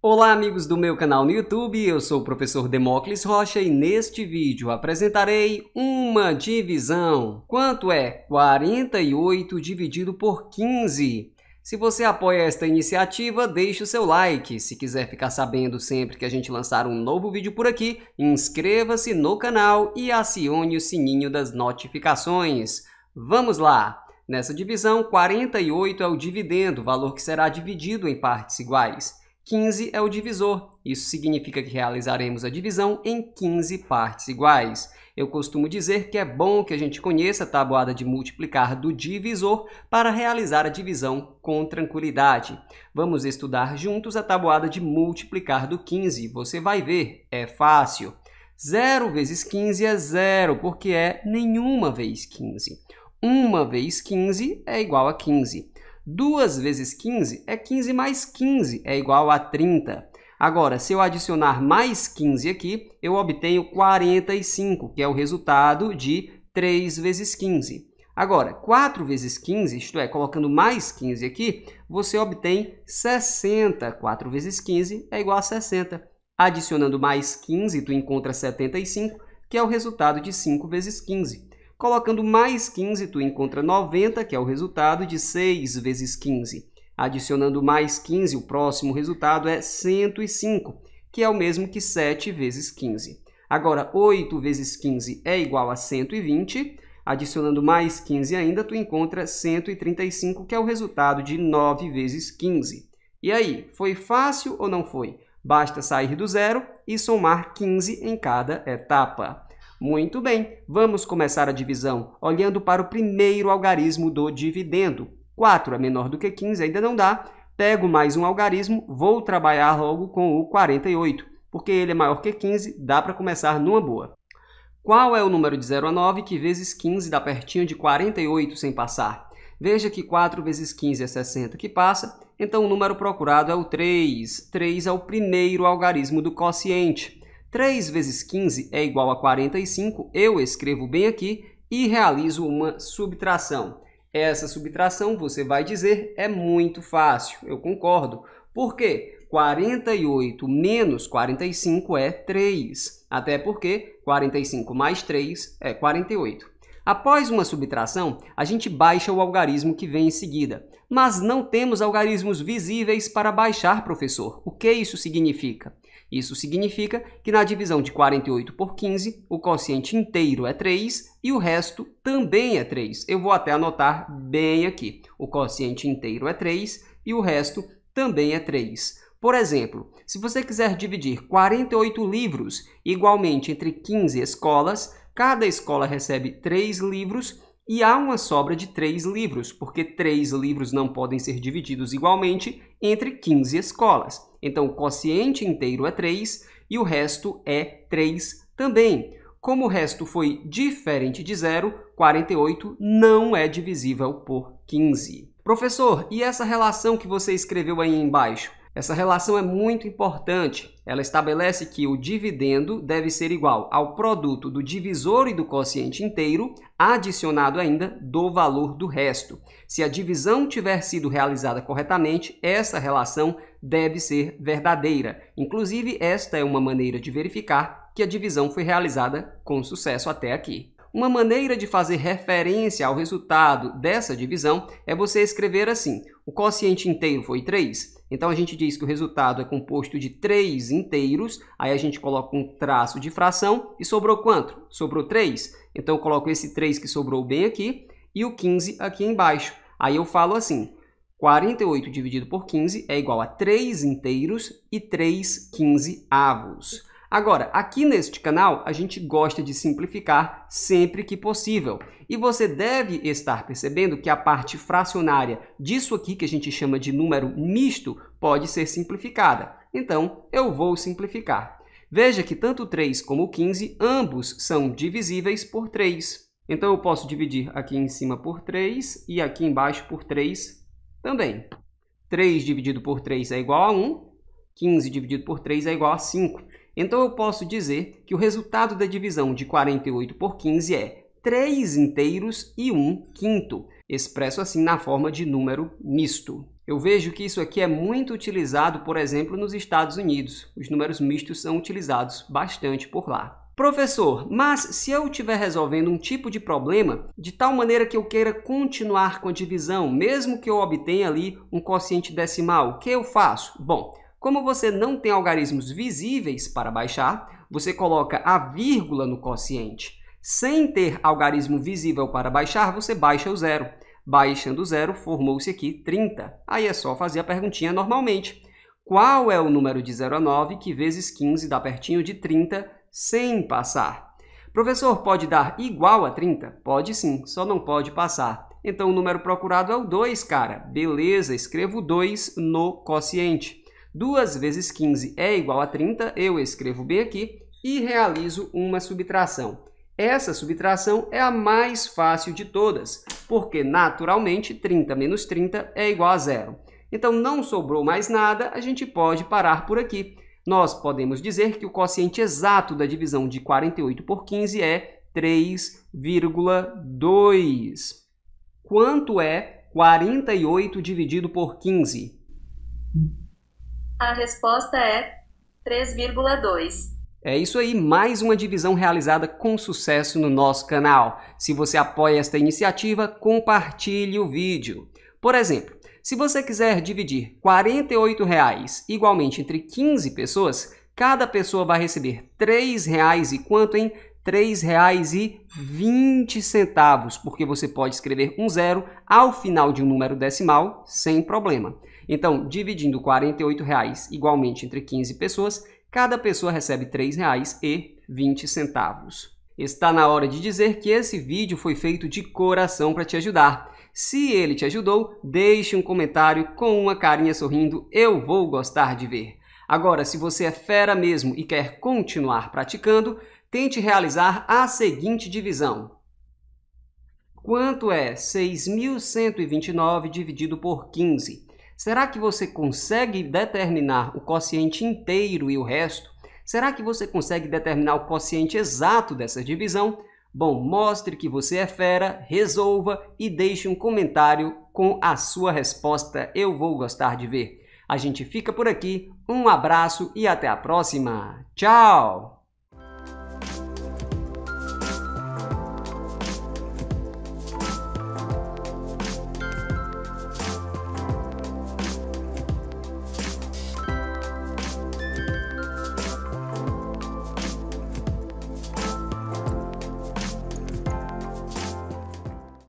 Olá amigos do meu canal no YouTube, eu sou o professor Demócles Rocha e neste vídeo apresentarei uma divisão. Quanto é 48 dividido por 15? Se você apoia esta iniciativa, deixe o seu like. Se quiser ficar sabendo sempre que a gente lançar um novo vídeo por aqui, inscreva-se no canal e acione o sininho das notificações. Vamos lá! Nessa divisão, 48 é o dividendo, valor que será dividido em partes iguais. 15 é o divisor. Isso significa que realizaremos a divisão em 15 partes iguais. Eu costumo dizer que é bom que a gente conheça a tabuada de multiplicar do divisor para realizar a divisão com tranquilidade. Vamos estudar juntos a tabuada de multiplicar do 15. Você vai ver, é fácil. 0 vezes 15 é zero, porque é nenhuma vez 15. 1 vez 15 é igual a 15. 2 vezes 15 é 15 mais 15, é igual a 30. Agora, se eu adicionar mais 15 aqui, eu obtenho 45, que é o resultado de 3 vezes 15. Agora, 4 vezes 15, isto é, colocando mais 15 aqui, você obtém 60. 4 vezes 15 é igual a 60. Adicionando mais 15, tu encontra 75, que é o resultado de 5 vezes 15. Colocando mais 15, tu encontra 90, que é o resultado de 6 vezes 15. Adicionando mais 15, o próximo resultado é 105, que é o mesmo que 7 vezes 15. Agora, 8 vezes 15 é igual a 120. Adicionando mais 15 ainda, tu encontra 135, que é o resultado de 9 vezes 15. E aí, foi fácil ou não foi? Basta sair do zero e somar 15 em cada etapa. Muito bem, vamos começar a divisão olhando para o primeiro algarismo do dividendo. 4 é menor do que 15, ainda não dá. Pego mais um algarismo, vou trabalhar logo com o 48, porque ele é maior que 15, dá para começar numa boa. Qual é o número de 0 a 9 que vezes 15 dá pertinho de 48 sem passar? Veja que 4 vezes 15 é 60 que passa, então o número procurado é o 3. 3 é o primeiro algarismo do quociente. 3 vezes 15 é igual a 45, eu escrevo bem aqui e realizo uma subtração. Essa subtração, você vai dizer, é muito fácil, eu concordo. Por quê? 48 menos 45 é 3, até porque 45 mais 3 é 48. Após uma subtração, a gente baixa o algarismo que vem em seguida. Mas não temos algarismos visíveis para baixar, professor. O que isso significa? Isso significa que na divisão de 48 por 15, o quociente inteiro é 3 e o resto também é 3. Eu vou até anotar bem aqui. O quociente inteiro é 3 e o resto também é 3. Por exemplo, se você quiser dividir 48 livros igualmente entre 15 escolas, cada escola recebe 3 livros e há uma sobra de 3 livros, porque 3 livros não podem ser divididos igualmente entre 15 escolas. Então, o quociente inteiro é 3 e o resto é 3 também. Como o resto foi diferente de zero, 48 não é divisível por 15. Professor, e essa relação que você escreveu aí embaixo? Essa relação é muito importante. Ela estabelece que o dividendo deve ser igual ao produto do divisor e do quociente inteiro, adicionado ainda do valor do resto. Se a divisão tiver sido realizada corretamente, essa relação deve ser verdadeira. Inclusive, esta é uma maneira de verificar que a divisão foi realizada com sucesso até aqui. Uma maneira de fazer referência ao resultado dessa divisão é você escrever assim: o quociente inteiro foi 3, então a gente diz que o resultado é composto de 3 inteiros, aí a gente coloca um traço de fração e sobrou quanto? Sobrou 3. Então eu coloco esse 3 que sobrou bem aqui e o 15 aqui embaixo. Aí eu falo assim, 48 dividido por 15 é igual a 3 inteiros e 3 quinzeavos. Agora, aqui neste canal, a gente gosta de simplificar sempre que possível. E você deve estar percebendo que a parte fracionária disso aqui, que a gente chama de número misto, pode ser simplificada. Então, eu vou simplificar. Veja que tanto 3 como 15, ambos são divisíveis por 3. Então, eu posso dividir aqui em cima por 3 e aqui embaixo por 3 também. 3 dividido por 3 é igual a 1, 15 dividido por 3 é igual a 5. Então eu posso dizer que o resultado da divisão de 48 por 15 é 3 inteiros e 1 quinto, expresso assim na forma de número misto. Eu vejo que isso aqui é muito utilizado, por exemplo, nos Estados Unidos. Os números mistos são utilizados bastante por lá. Professor, mas se eu estiver resolvendo um tipo de problema de tal maneira que eu queira continuar com a divisão, mesmo que eu obtenha ali um quociente decimal, o que eu faço? Bom, como você não tem algarismos visíveis para baixar, você coloca a vírgula no quociente. Sem ter algarismo visível para baixar, você baixa o zero. Baixando o zero, formou-se aqui 30. Aí é só fazer a perguntinha normalmente. Qual é o número de 0 a 9 que vezes 15 dá pertinho de 30 sem passar? Professor, pode dar igual a 30? Pode sim, só não pode passar. Então, o número procurado é o 2, cara. Beleza, escrevo 2 no quociente. 2 vezes 15 é igual a 30, eu escrevo B aqui e realizo uma subtração. Essa subtração é a mais fácil de todas, porque naturalmente 30 menos 30 é igual a zero. Então não sobrou mais nada, a gente pode parar por aqui. Nós podemos dizer que o quociente exato da divisão de 48 por 15 é 3,2. Quanto é 48 dividido por 15? A resposta é 3,2. É isso aí, mais uma divisão realizada com sucesso no nosso canal. Se você apoia esta iniciativa, compartilhe o vídeo. Por exemplo, se você quiser dividir R$ 48,00 igualmente entre 15 pessoas, cada pessoa vai receber R$ 3,00 e quanto em R$ 3,20, porque você pode escrever um zero ao final de um número decimal sem problema. Então, dividindo R$ 48,00 igualmente entre 15 pessoas, cada pessoa recebe R$ 3,20. Está na hora de dizer que esse vídeo foi feito de coração para te ajudar. Se ele te ajudou, deixe um comentário com uma carinha sorrindo, eu vou gostar de ver. Agora, se você é fera mesmo e quer continuar praticando, tente realizar a seguinte divisão. Quanto é 6.129 dividido por 15? Será que você consegue determinar o quociente inteiro e o resto? Será que você consegue determinar o quociente exato dessa divisão? Bom, mostre que você é fera, resolva e deixe um comentário com a sua resposta. Eu vou gostar de ver. A gente fica por aqui. Um abraço e até a próxima. Tchau!